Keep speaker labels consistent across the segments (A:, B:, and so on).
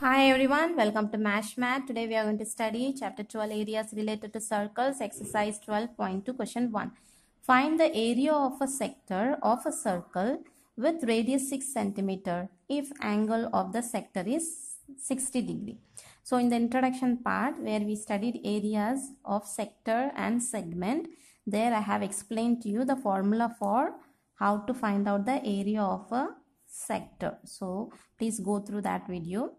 A: Hi everyone, welcome to MASH Math. Today we are going to study chapter 12 areas related to circles, exercise 12.2, question 1. Find the area of a sector of a circle with radius 6 centimeter if angle of the sector is 60 degree. So in the introduction part where we studied areas of sector and segment, there I have explained to you the formula for how to find out the area of a sector. So please go through that video.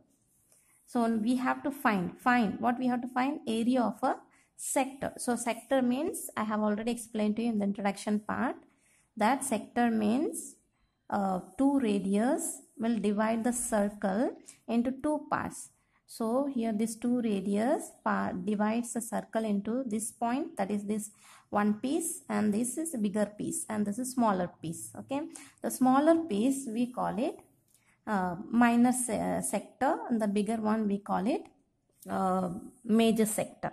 A: So we have to find, find, what we have to find? Area of a sector. So sector means, I have already explained to you in the introduction part, that sector means uh, two radius will divide the circle into two parts. So here this two radius part divides the circle into this point that is this one piece and this is bigger piece and this is smaller piece. Okay. The smaller piece we call it uh, minor se sector and the bigger one we call it uh, major sector.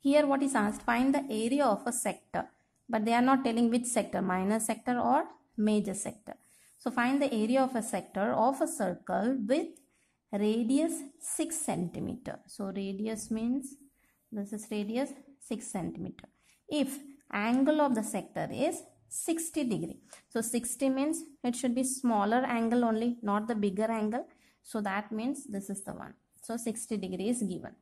A: Here what is asked find the area of a sector but they are not telling which sector minor sector or major sector. So find the area of a sector of a circle with radius 6 centimeter. So radius means this is radius 6 centimeter. If angle of the sector is 60 degree. So 60 means it should be smaller angle only, not the bigger angle. So that means this is the one. So 60 degree is given.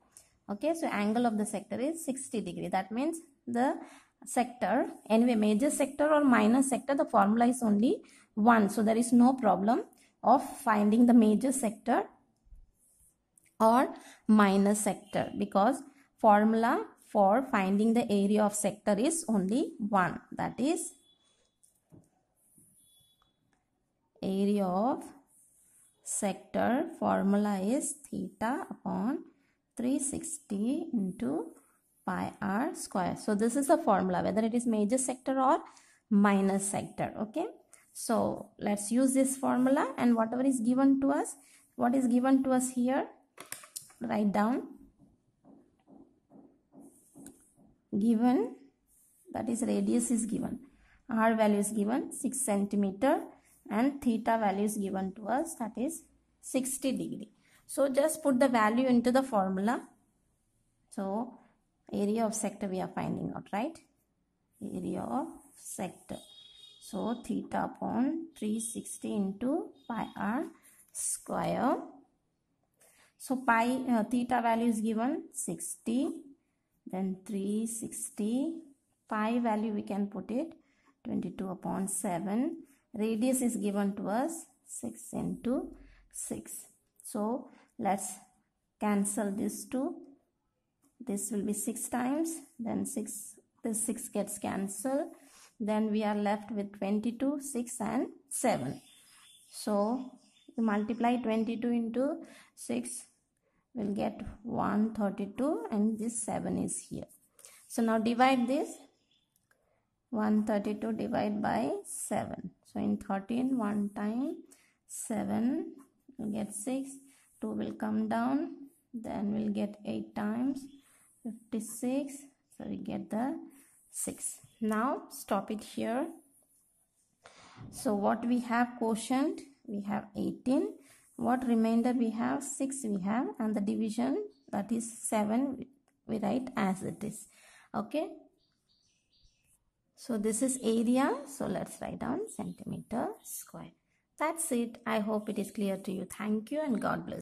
A: Okay, so angle of the sector is 60 degree. That means the sector, anyway major sector or minor sector, the formula is only 1. So there is no problem of finding the major sector or minor sector because formula for finding the area of sector is only 1 that is area of sector formula is theta upon 360 into pi r square. So this is the formula whether it is major sector or minor sector. Okay. So let's use this formula and whatever is given to us, what is given to us here, write down. Given that is radius is given. R value is given 6 centimeter and theta value is given to us that is 60 degree. So just put the value into the formula. So area of sector we are finding out right. Area of sector. So theta upon 360 into pi r square. So pi uh, theta value is given 60 then 360 pi value we can put it 22 upon 7 Radius is given to us 6 into 6. So let's cancel this 2. This will be 6 times. Then 6 this 6 gets cancelled. Then we are left with 22, 6 and 7. So multiply 22 into 6 will get 132 and this 7 is here. So now divide this 132 divided by 7. So in 13, 1 time 7, we'll get 6. 2 will come down. Then we'll get 8 times 56. So we get the 6. Now stop it here. So what we have quotient, we have 18. What remainder we have? 6 we have. And the division that is 7 we write as it is. Okay. So this is area. So let's write down centimeter square. That's it. I hope it is clear to you. Thank you and God bless.